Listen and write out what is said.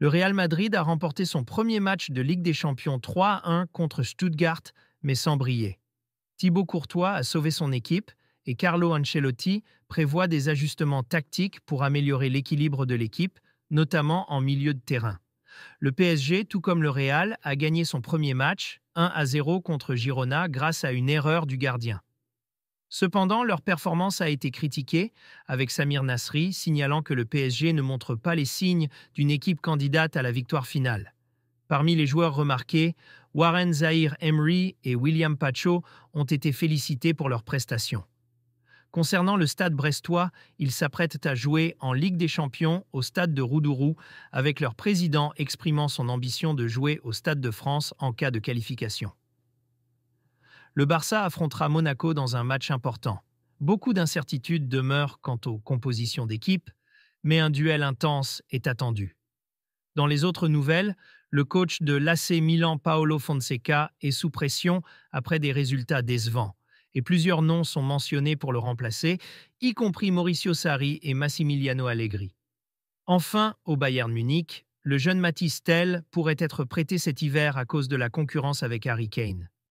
Le Real Madrid a remporté son premier match de Ligue des Champions 3-1 contre Stuttgart, mais sans briller. Thibaut Courtois a sauvé son équipe et Carlo Ancelotti prévoit des ajustements tactiques pour améliorer l'équilibre de l'équipe, notamment en milieu de terrain. Le PSG, tout comme le Real, a gagné son premier match 1 à 0 contre Girona grâce à une erreur du gardien. Cependant, leur performance a été critiquée, avec Samir Nasri signalant que le PSG ne montre pas les signes d'une équipe candidate à la victoire finale. Parmi les joueurs remarqués, Warren Zahir Emery et William Pacho ont été félicités pour leurs prestations. Concernant le stade brestois, ils s'apprêtent à jouer en Ligue des Champions au stade de Roudourou, avec leur président exprimant son ambition de jouer au stade de France en cas de qualification. Le Barça affrontera Monaco dans un match important. Beaucoup d'incertitudes demeurent quant aux compositions d'équipe, mais un duel intense est attendu. Dans les autres nouvelles, le coach de l'AC Milan Paolo Fonseca est sous pression après des résultats décevants, et plusieurs noms sont mentionnés pour le remplacer, y compris Mauricio Sarri et Massimiliano Allegri. Enfin, au Bayern Munich, le jeune Matisse Tell pourrait être prêté cet hiver à cause de la concurrence avec Harry Kane.